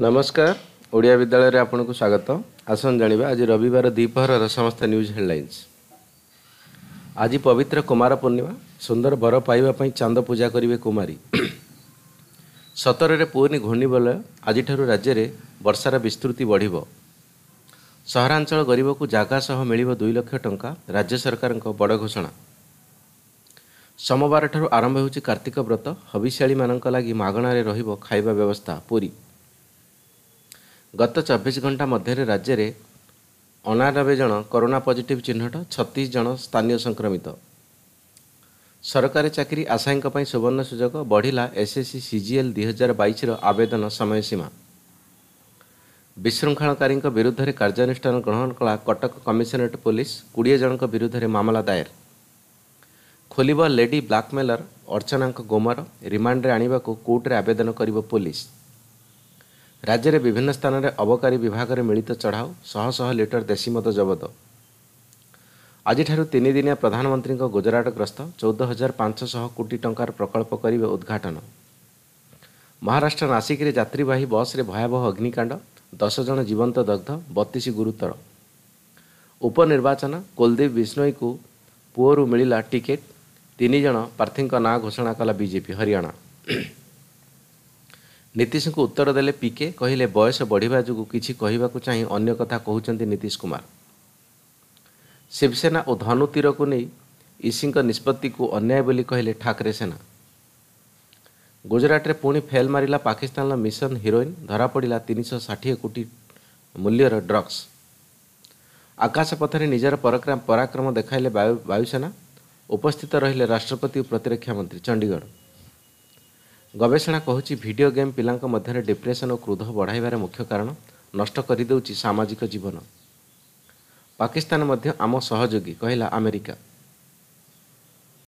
ନମସ୍କାର ଓଡ଼ିଆ ବିଦ୍ୟାଳୟରେ ଆପଣଙ୍କୁ ସ୍ୱାଗତ ଆସନ୍ତୁ ଜାଣିବା ଆଜି ରବିବାର ଦ୍ୱିପହରର ସମସ୍ତ ନ୍ୟୁଜ୍ ହେଡ଼ଲାଇନ୍ସ ଆଜି ପବିତ୍ର କୁମାର ପୂର୍ଣ୍ଣିମା ସୁନ୍ଦର ବର ପାଇବା ପାଇଁ ଚାନ୍ଦ ପୂଜା କରିବେ କୁମାରୀ ସତରରେ ପୁଣି ଘୂର୍ଣ୍ଣିବଳୟ ଆଜିଠାରୁ ରାଜ୍ୟରେ ବର୍ଷାର ବିସ୍ତୃତି ବଢ଼ିବ ସହରାଞ୍ଚଳ ଗରିବକୁ ଜାଗା ସହ ମିଳିବ ଦୁଇ ଲକ୍ଷ ଟଙ୍କା ରାଜ୍ୟ ସରକାରଙ୍କ ବଡ଼ ଘୋଷଣା ସୋମବାରଠାରୁ ଆରମ୍ଭ ହେଉଛି କାର୍ତ୍ତିକ ବ୍ରତ ହବିଷ୍ୟାଳିମାନଙ୍କ ଲାଗି ମାଗଣାରେ ରହିବ ଖାଇବା ବ୍ୟବସ୍ଥା ପୁରୀ ଗତ ଚବିଶ ଘଣ୍ଟା ମଧ୍ୟରେ ରାଜ୍ୟରେ ଅଣାନବେ ଜଣ କରୋନା ପଜିଟିଭ୍ ଚିହ୍ନଟ ଛତିଶ ଜଣ ସ୍ଥାନୀୟ ସଂକ୍ରମିତ ସରକାରୀ ଚାକିରି ଆଶାୟୀଙ୍କ ପାଇଁ ସୁବର୍ଣ୍ଣ ସୁଯୋଗ ବଢ଼ିଲା ଏସ୍ଏସ୍ସି ସିଜିଏଲ୍ ଦୁଇ ହଜାର ବାଇଶର ଆବେଦନ ସମୟସୀମା ବିଶୃଙ୍ଖଳକାରୀଙ୍କ ବିରୁଦ୍ଧରେ କାର୍ଯ୍ୟାନୁଷ୍ଠାନ ଗ୍ରହଣ କଲା କଟକ କମିଶନରେଟ୍ ପୋଲିସ କୋଡ଼ିଏ ଜଣଙ୍କ ବିରୁଦ୍ଧରେ ମାମଲା ଦାୟର ଖୋଲିବ ଲେଡି ବ୍ଲାକମେଲର ଅର୍ଚ୍ଚନାଙ୍କ ଗୋମର ରିମାଣ୍ଡରେ ଆଣିବାକୁ କୋର୍ଟରେ ଆବେଦନ କରିବ ପୋଲିସ ରାଜ୍ୟରେ ବିଭିନ୍ନ ସ୍ଥାନରେ ଅବକାରୀ ବିଭାଗରେ ମିଳିତ ଚଢ଼ାଉ ଶହ ଶହ ଲିଟର ଦେଶୀ ମଦ ଜବତ ଆଜିଠାରୁ ତିନିଦିନିଆ ପ୍ରଧାନମନ୍ତ୍ରୀଙ୍କ ଗୁଜରାଟ ଗ୍ରସ୍ତ ଚଉଦ ହଜାର ପାଞ୍ଚଶହ କୋଟି ଟଙ୍କାର ପ୍ରକଳ୍ପ କରିବେ ଉଦ୍ଘାଟନ ମହାରାଷ୍ଟ୍ର ନାସିକରେ ଯାତ୍ରୀବାହୀ ବସ୍ରେ ଭୟାବହ ଅଗ୍ନିକାଣ୍ଡ ଦଶ ଜଣ ଜୀବନ୍ତ ଦଗ୍ଧ ବତିଶ ଗୁରୁତର ଉପନିର୍ବାଚନ କୁଲଦୀପ ବିଷ୍ଣୋଇକୁ ପୁଅରୁ ମିଳିଲା ଟିକେଟ୍ ତିନି ଜଣ ପ୍ରାର୍ଥୀଙ୍କ ନାଁ ଘୋଷଣା କଲା ବିଜେପି ହରିୟାଣା ନୀତିଶଙ୍କୁ ଉତ୍ତର ଦେଲେ ପିକେ କହିଲେ ବୟସ ବଢ଼ିବା ଯୋଗୁଁ କିଛି କହିବାକୁ ଚାହିଁ ଅନ୍ୟ କଥା କହୁଛନ୍ତି ନୀତିଶ କୁମାର ଶିବସେନା ଓ ଧନୁ ତୀରକୁ ନେଇ ଇସିଙ୍କ ନିଷ୍ପତ୍ତିକୁ ଅନ୍ୟାୟ ବୋଲି କହିଲେ ଠାକରେ ସେନା ଗୁଜରାଟରେ ପୁଣି ଫେଲ୍ ମାରିଲା ପାକିସ୍ତାନର ମିଶନ ହିରୋଇନ୍ ଧରାପଡ଼ିଲା ତିନିଶହ ଷାଠିଏ କୋଟି ମୂଲ୍ୟର ଡ୍ରଗ୍ସ ଆକାଶପଥରେ ନିଜର ପରାକ୍ରମ ଦେଖାଇଲେ ବାୟୁସେନା ଉପସ୍ଥିତ ରହିଲେ ରାଷ୍ଟ୍ରପତି ଓ ପ୍ରତିରକ୍ଷା ମନ୍ତ୍ରୀ ଚଣ୍ଡିଗଡ଼ ଗବେଷଣା କହୁଛି ଭିଡ଼ିଓ ଗେମ୍ ପିଲାଙ୍କ ମଧ୍ୟରେ ଡିପ୍ରେସନ୍ ଓ କ୍ରୋଧ ବଢ଼ାଇବାର ମୁଖ୍ୟ କାରଣ ନଷ୍ଟ କରିଦେଉଛି ସାମାଜିକ ଜୀବନ ପାକିସ୍ତାନ ମଧ୍ୟ ଆମ ସହଯୋଗୀ କହିଲା ଆମେରିକା